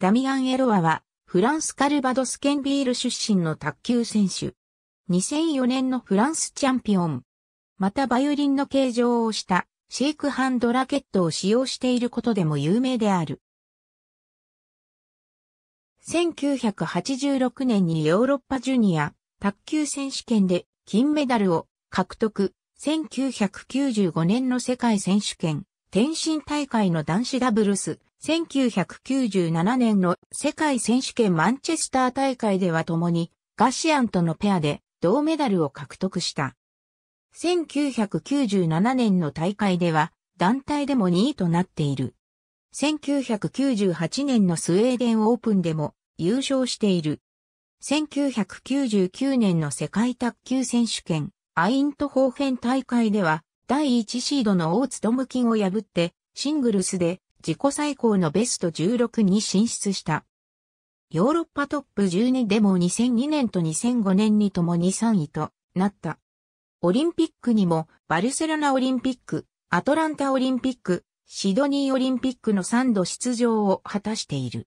ダミアン・エロワは、フランスカルバドスケンビール出身の卓球選手。2004年のフランスチャンピオン。またバイオリンの形状をしたシェイクハンドラケットを使用していることでも有名である。1986年にヨーロッパジュニア卓球選手権で金メダルを獲得。1995年の世界選手権天津大会の男子ダブルス、1997年の世界選手権マンチェスター大会では共にガシアンとのペアで銅メダルを獲得した。1997年の大会では団体でも2位となっている。1998年のスウェーデンオープンでも優勝している。1999年の世界卓球選手権アイントホーフェン大会では第1シードの大津とムきを破って、シングルスで自己最高のベスト16に進出した。ヨーロッパトップ12でも2002年と2005年にともに3位となった。オリンピックにもバルセロナオリンピック、アトランタオリンピック、シドニーオリンピックの3度出場を果たしている。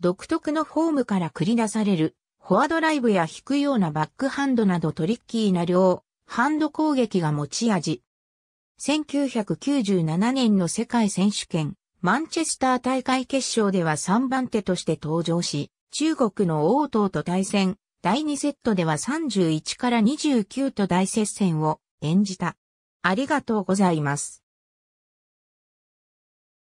独特のフォームから繰り出される、フォアドライブや引くようなバックハンドなどトリッキーな両、ハンド攻撃が持ち味。1997年の世界選手権、マンチェスター大会決勝では3番手として登場し、中国の王党と対戦、第2セットでは31から29と大接戦を演じた。ありがとうございます。